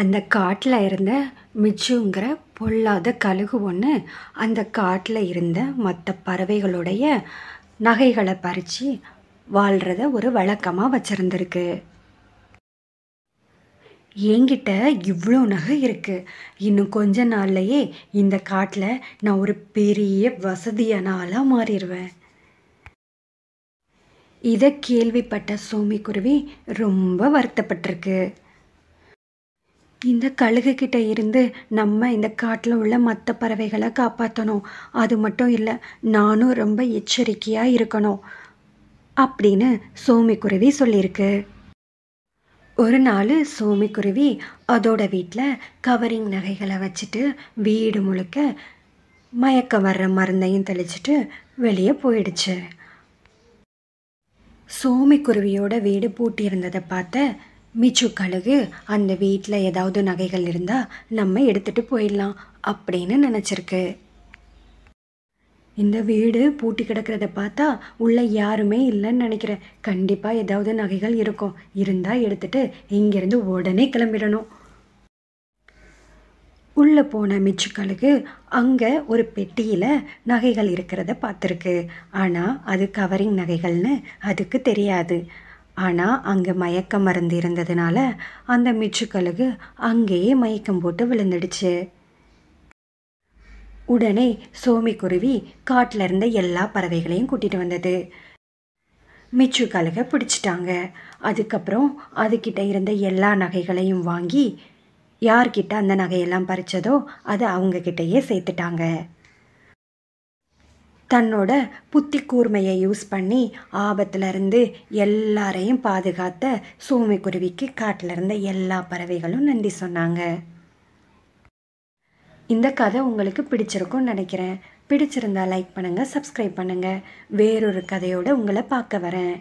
அந்த காட்டில் இருந்த மிச்சுங்கிற பொல்லாத கழுகு ஒன்று அந்த காட்டில் இருந்த மற்ற பறவைகளுடைய நகைகளை பறித்து வாழ்கிறத ஒரு வழக்கமாக வச்சுருந்துருக்கு என்கிட்ட இவ்வளோ நகை இருக்குது இன்னும் கொஞ்ச நாள்லையே இந்த காட்டில் நான் ஒரு பெரிய வசதியான ஆளாக மாறிடுவேன் இதை கேள்விப்பட்ட சோமி குருவி ரொம்ப வருத்தப்பட்டிருக்கு இந்த கழுகுக்கிட்ட இருந்து நம்ம இந்த காட்டில் உள்ள மற்ற பறவைகளை காப்பாற்றணும் அது மட்டும் இல்லை நானும் ரொம்ப எச்சரிக்கையாக இருக்கணும் அப்படின்னு சோமிக்குருவி சொல்லியிருக்கு ஒரு நாள் சோமி குருவி அதோட வீட்டில் கவரிங் நகைகளை வச்சுட்டு வீடு முழுக்க மயக்க வர்ற மருந்தையும் தெளிச்சிட்டு வெளியே போயிடுச்சு சோமிக்குருவியோட வீடு பூட்டியிருந்ததை பார்த்த கழுகு அந்த வீட்டில் ஏதாவது நகைகள் இருந்தால் நம்ம எடுத்துகிட்டு போயிடலாம் அப்படின்னு நினச்சிருக்கு இந்த வீடு பூட்டி கிடக்கிறத பார்த்தா உள்ளே யாருமே இல்லைன்னு நினைக்கிறேன் கண்டிப்பாக ஏதாவது நகைகள் இருக்கும் இருந்தால் எடுத்துகிட்டு இங்கேருந்து உடனே கிளம்பிடணும் உள்ளே போன மிச்சு கழுகு அங்கே ஒரு பெட்டியில் நகைகள் இருக்கிறத பார்த்துருக்கு ஆனால் அது கவரிங் நகைகள்னு அதுக்கு தெரியாது ஆனால் அங்கே மயக்க மருந்து இருந்ததுனால அந்த மிச்சுக்கழுகு அங்கேயே மயக்கம் போட்டு விழுந்துடுச்சு உடனே சோமி குருவி காட்டில் இருந்த எல்லா பறவைகளையும் கூட்டிகிட்டு வந்தது மிச்சு கழுகை பிடிச்சிட்டாங்க அதுக்கப்புறம் அதுக்கிட்ட இருந்த எல்லா நகைகளையும் வாங்கி யார்கிட்ட அந்த நகையெல்லாம் பறித்ததோ அதை அவங்கக்கிட்டையே சேர்த்துட்டாங்க தன்னோட புத்தி கூர்மையை யூஸ் பண்ணி ஆபத்துலேருந்து எல்லாரையும் பாதுகாத்த குருவிக்கு காட்டில் இருந்த எல்லா பறவைகளும் நன்றி சொன்னாங்க இந்த கதை உங்களுக்கு பிடிச்சிருக்கும்னு நினைக்கிறேன் பிடிச்சிருந்தா லைக் பண்ணுங்கள் சப்ஸ்கிரைப் பண்ணுங்கள் வேறொரு கதையோடு உங்களை பார்க்க வரேன்